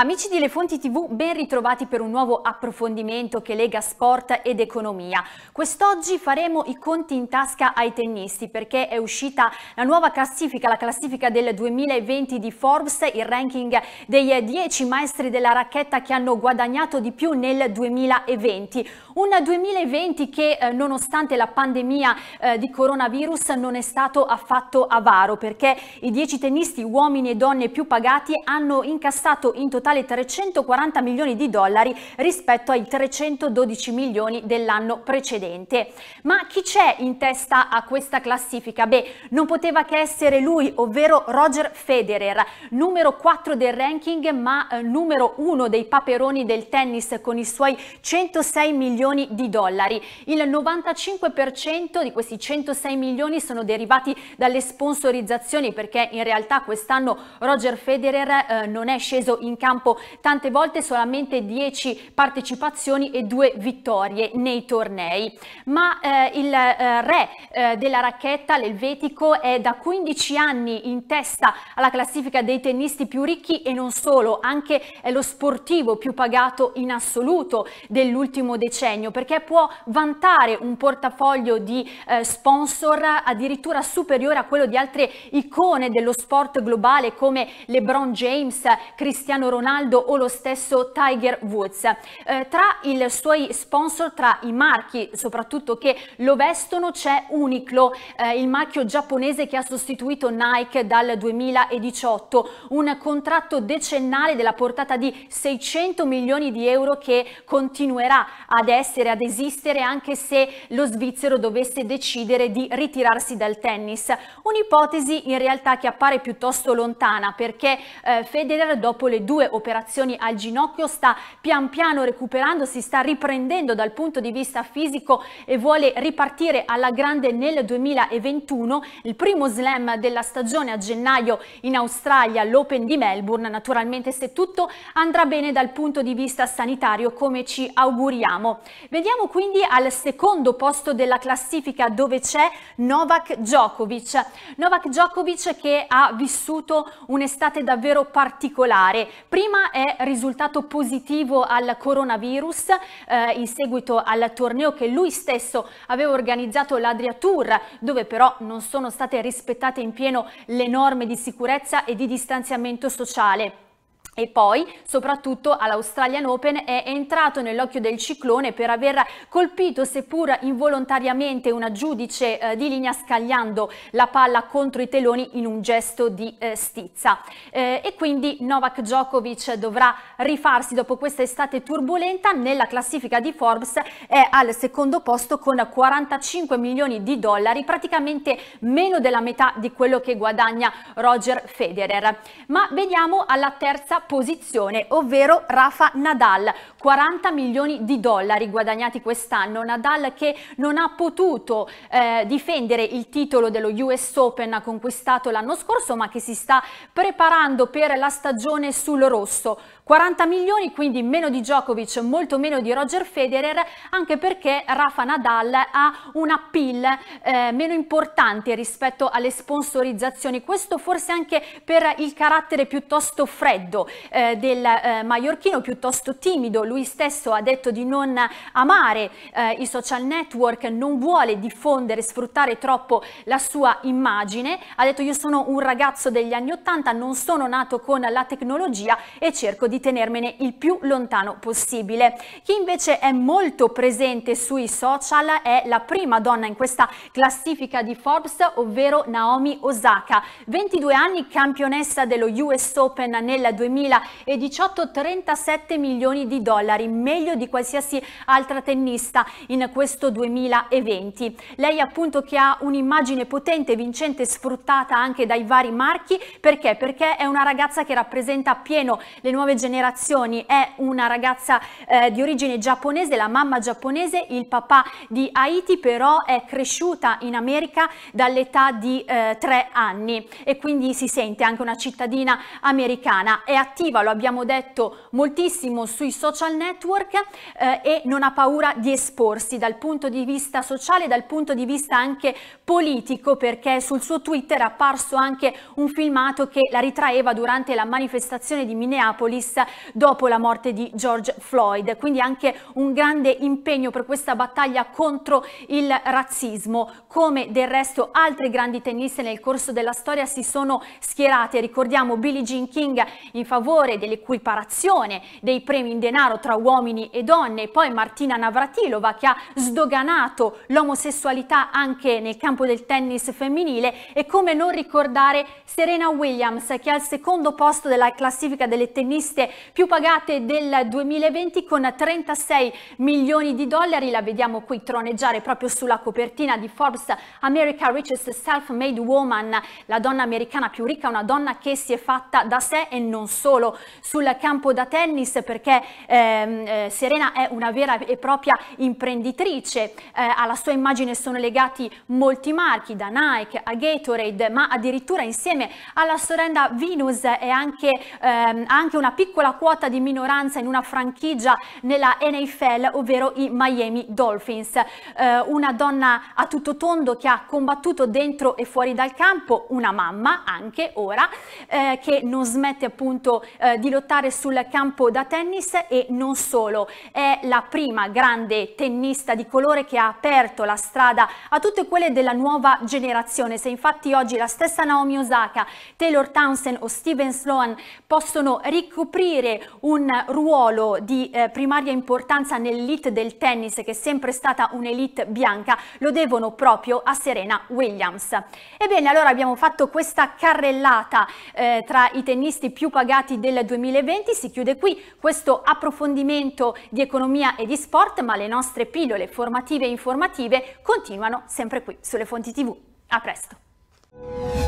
Amici di Le Fonti TV, ben ritrovati per un nuovo approfondimento che lega sport ed economia. Quest'oggi faremo i conti in tasca ai tennisti perché è uscita la nuova classifica, la classifica del 2020 di Forbes, il ranking dei 10 maestri della racchetta che hanno guadagnato di più nel 2020. Un 2020 che eh, nonostante la pandemia eh, di coronavirus non è stato affatto avaro perché i 10 tennisti uomini e donne più pagati hanno incassato in totale totale 340 milioni di dollari rispetto ai 312 milioni dell'anno precedente. Ma chi c'è in testa a questa classifica? Beh, non poteva che essere lui, ovvero Roger Federer, numero 4 del ranking ma eh, numero 1 dei paperoni del tennis con i suoi 106 milioni di dollari. Il 95% di questi 106 milioni sono derivati dalle sponsorizzazioni perché in realtà quest'anno Roger Federer eh, non è sceso in campo campo tante volte solamente 10 partecipazioni e 2 vittorie nei tornei. Ma eh, il eh, re eh, della racchetta, l'elvetico, è da 15 anni in testa alla classifica dei tennisti più ricchi e non solo, anche è lo sportivo più pagato in assoluto dell'ultimo decennio perché può vantare un portafoglio di eh, sponsor addirittura superiore a quello di altre icone dello sport globale come LeBron James, Cristiano Ronaldo, Ronaldo o lo stesso Tiger Woods. Eh, tra i suoi sponsor, tra i marchi soprattutto che lo vestono, c'è Uniqlo, eh, il marchio giapponese che ha sostituito Nike dal 2018, un contratto decennale della portata di 600 milioni di euro che continuerà ad essere, ad esistere anche se lo svizzero dovesse decidere di ritirarsi dal tennis. Un'ipotesi in realtà che appare piuttosto lontana perché eh, Federer dopo le due operazioni al ginocchio, sta pian piano recuperando, si sta riprendendo dal punto di vista fisico e vuole ripartire alla grande nel 2021. Il primo slam della stagione a gennaio in Australia, l'Open di Melbourne, naturalmente se tutto andrà bene dal punto di vista sanitario come ci auguriamo. Vediamo quindi al secondo posto della classifica dove c'è Novak Djokovic. Novak Djokovic che ha vissuto un'estate davvero particolare. Prima prima è risultato positivo al coronavirus eh, in seguito al torneo che lui stesso aveva organizzato l'Adria Tour, dove però non sono state rispettate in pieno le norme di sicurezza e di distanziamento sociale. E poi, soprattutto all'Australian Open, è entrato nell'occhio del ciclone per aver colpito, seppur involontariamente, una giudice eh, di linea scagliando la palla contro i teloni in un gesto di eh, stizza. Eh, e quindi Novak Djokovic dovrà rifarsi dopo questa estate turbolenta. Nella classifica di Forbes è al secondo posto con 45 milioni di dollari, praticamente meno della metà di quello che guadagna Roger Federer. Ma veniamo alla terza posizione posizione, ovvero Rafa Nadal. 40 milioni di dollari guadagnati quest'anno. Nadal che non ha potuto eh, difendere il titolo dello US Open conquistato l'anno scorso, ma che si sta preparando per la stagione sul rosso. 40 milioni, quindi meno di Djokovic, molto meno di Roger Federer, anche perché Rafa Nadal ha una PIL eh, meno importante rispetto alle sponsorizzazioni. Questo forse anche per il carattere piuttosto freddo eh, del eh, Maiorchino piuttosto timido, lui stesso ha detto di non amare eh, i social network, non vuole diffondere, sfruttare troppo la sua immagine, ha detto io sono un ragazzo degli anni 80, non sono nato con la tecnologia e cerco di tenermene il più lontano possibile. Chi invece è molto presente sui social è la prima donna in questa classifica di Forbes, ovvero Naomi Osaka, 22 anni campionessa dello US Open nel 2000 2018 37 milioni di dollari, meglio di qualsiasi altra tennista in questo 2020. Lei appunto che ha un'immagine potente, vincente, sfruttata anche dai vari marchi, perché? Perché è una ragazza che rappresenta appieno le nuove generazioni, è una ragazza eh, di origine giapponese, la mamma giapponese, il papà di Haiti però è cresciuta in America dall'età di eh, tre anni e quindi si sente anche una cittadina americana. È attiva attiva, lo abbiamo detto moltissimo sui social network eh, e non ha paura di esporsi dal punto di vista sociale, dal punto di vista anche politico, perché sul suo Twitter è apparso anche un filmato che la ritraeva durante la manifestazione di Minneapolis dopo la morte di George Floyd. Quindi anche un grande impegno per questa battaglia contro il razzismo, come del resto altri grandi tenniste nel corso della storia si sono schierate. Ricordiamo Billie Jean King in favore favore dell'equiparazione dei premi in denaro tra uomini e donne, poi Martina Navratilova che ha sdoganato l'omosessualità anche nel campo del tennis femminile e come non ricordare Serena Williams che è al secondo posto della classifica delle tenniste più pagate del 2020 con 36 milioni di dollari, la vediamo qui troneggiare proprio sulla copertina di Forbes America Richest Self-Made Woman, la donna americana più ricca, una donna che si è fatta da sé e non solo solo sul campo da tennis perché ehm, eh, Serena è una vera e propria imprenditrice, eh, alla sua immagine sono legati molti marchi, da Nike a Gatorade, ma addirittura insieme alla sorella Venus è anche, ehm, anche una piccola quota di minoranza in una franchigia nella NFL, ovvero i Miami Dolphins. Eh, una donna a tutto tondo che ha combattuto dentro e fuori dal campo, una mamma anche ora, eh, che non smette appunto eh, di lottare sul campo da tennis e non solo. È la prima grande tennista di colore che ha aperto la strada a tutte quelle della nuova generazione. Se infatti oggi la stessa Naomi Osaka, Taylor Townsend o Steven Sloan possono ricoprire un ruolo di eh, primaria importanza nell'elite del tennis che è sempre stata un'elite bianca, lo devono proprio a Serena Williams. Ebbene, allora abbiamo fatto questa carrellata eh, tra i tennisti più pagati mercati del 2020. Si chiude qui questo approfondimento di economia e di sport, ma le nostre pillole formative e informative continuano sempre qui sulle fonti TV. A presto!